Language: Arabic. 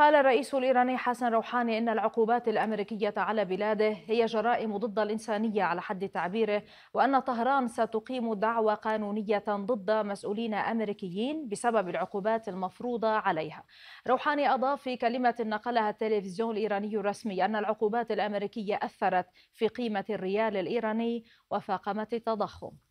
قال الرئيس الإيراني حسن روحاني إن العقوبات الأمريكية على بلاده هي جرائم ضد الإنسانية على حد تعبيره وأن طهران ستقيم دعوى قانونية ضد مسؤولين أمريكيين بسبب العقوبات المفروضة عليها روحاني أضاف في كلمة نقلها التلفزيون الإيراني الرسمي أن العقوبات الأمريكية أثرت في قيمة الريال الإيراني وفاقمت التضخم